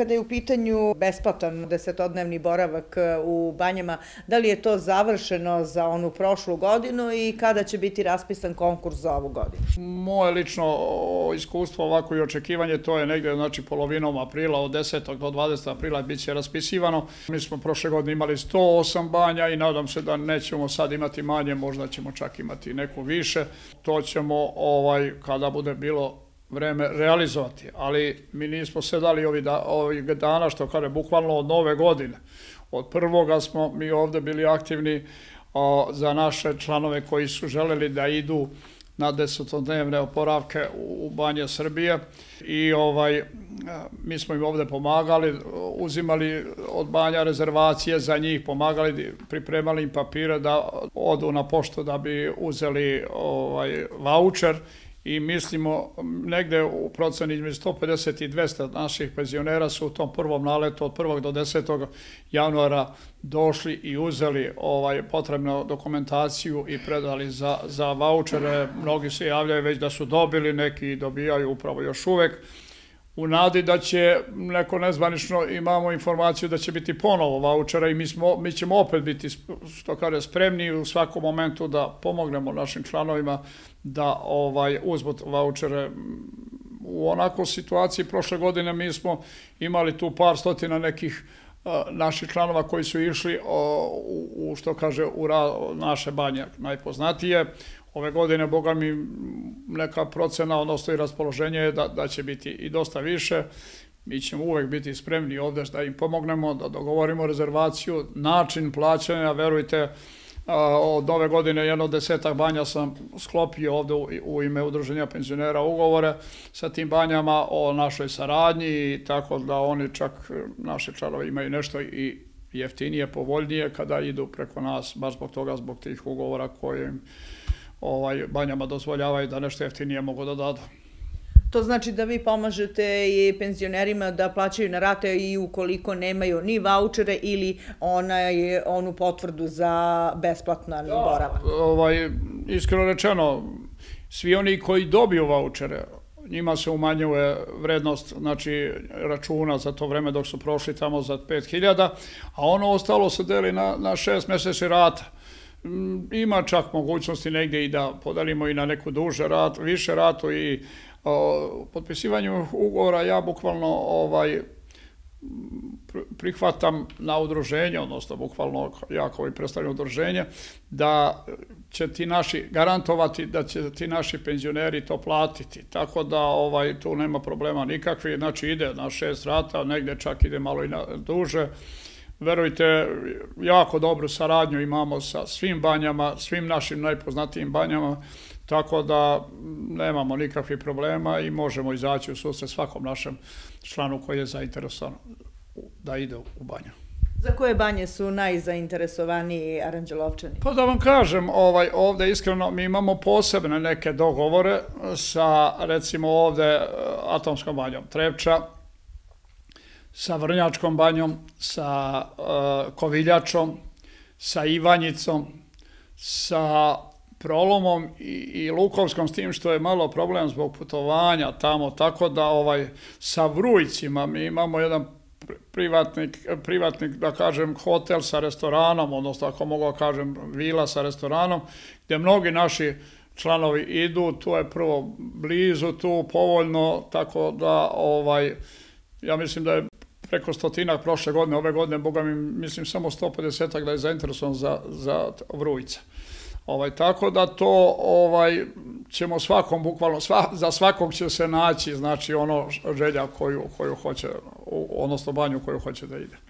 Kada je u pitanju besplatan desetodnevni boravak e, u banjama, da li je to završeno za onu prošlu godinu i kada će biti raspisan konkurs za ovu godinu? Moje lično iskustvo ovako i očekivanje to je negde znači, polovinom aprila, od 10. do 20. aprila bit će raspisivano. Mi smo prošle godine imali 108 banja i nadam se da nećemo sad imati manje, možda ćemo čak imati neku više. To ćemo ovaj, kada bude bilo vreme realizovati, ali mi nismo sedali dali ovih, da, ovi dana, što kaže, bukvalno od nove godine. Od prvoga smo mi ovde bili aktivni o, za naše članove koji su želeli da idu na desetodnevne oporavke u banje Srbije i ovaj, mi smo im ovde pomagali, uzimali od banja rezervacije za njih, pomagali, pripremali im papire da odu na poštu da bi uzeli ovaj, voucher i mislimo negde u proceni između 150 i 200 naših penzionera su u tom prvom naletu od 1. do 10. januara došli i uzeli ovaj potrebnu dokumentaciju i predali za, za vaučere. Mnogi se javljaju već da su dobili, neki dobijaju upravo još uvek u nadi da će neko nezvanično imamo informaciju da će biti ponovo vaučera i mi, smo, mi ćemo opet biti što kaže spremni u svakom momentu da pomognemo našim članovima da ovaj uzmu vaučere u onako situaciji prošle godine mi smo imali tu par stotina nekih naših članova koji su išli u, što kaže, u naše banje najpoznatije. Ove godine, boga mi, neka procena, odnosno i raspoloženje je da, da će biti i dosta više. Mi ćemo uvek biti spremni ovde da im pomognemo, da dogovorimo rezervaciju, način plaćanja, verujte, od ove godine jedno desetak banja sam sklopio ovde u ime Udruženja penzionera ugovore sa tim banjama o našoj saradnji, tako da oni čak, naše članove imaju nešto i jeftinije, povoljnije kada idu preko nas, baš zbog toga, zbog tih ugovora kojim ovaj, banjama dozvoljavaju da nešto jeftinije mogu da dadu. To znači da vi pomažete i penzionerima da plaćaju na rate i ukoliko nemaju ni vouchere ili onaj, onu potvrdu za besplatno da, boravak. Ovaj, iskreno rečeno, svi oni koji dobiju vouchere, njima se umanjuje vrednost znači, računa za to vreme dok su prošli tamo za 5000, a ono ostalo se deli na, na šest meseci rata mm, ima čak mogućnosti negde i da podelimo i na neku duže rat, više ratu i o potpisivanju ugovora ja bukvalno ovaj prihvatam na udruženje, odnosno bukvalno ja koji predstavljam udruženje, da će ti naši, garantovati da će ti naši penzioneri to platiti. Tako da ovaj tu nema problema nikakvi, znači ide na šest rata, negde čak ide malo i na duže verujte, jako dobru saradnju imamo sa svim banjama, svim našim najpoznatijim banjama, tako da nemamo nikakvih problema i možemo izaći u susre svakom našem članu koji je zainteresovan da ide u banju. Za koje banje su najzainteresovaniji aranđelovčani? Pa da vam kažem, ovaj, ovde iskreno mi imamo posebne neke dogovore sa recimo ovde eh, Atomskom banjom Trepča, sa Vrnjačkom banjom, sa e, Koviljačom, sa Ivanjicom, sa Prolomom i, i Lukovskom, s tim što je malo problem zbog putovanja tamo, tako da ovaj, sa Vrujcima mi imamo jedan privatnik, privatnik, da kažem, hotel sa restoranom, odnosno ako mogu da kažem, vila sa restoranom, gde mnogi naši članovi idu, to je prvo blizu, tu povoljno, tako da ovaj, ja mislim da je preko stotina prošle godine, ove godine, boga mi, mislim, samo 150 ak da je zainteresovan za, za Vrujca. Ovaj, tako da to ovaj, ćemo svakom, bukvalno, sva, za svakog će se naći, znači, ono želja koju, koju hoće, odnosno banju koju hoće da ide.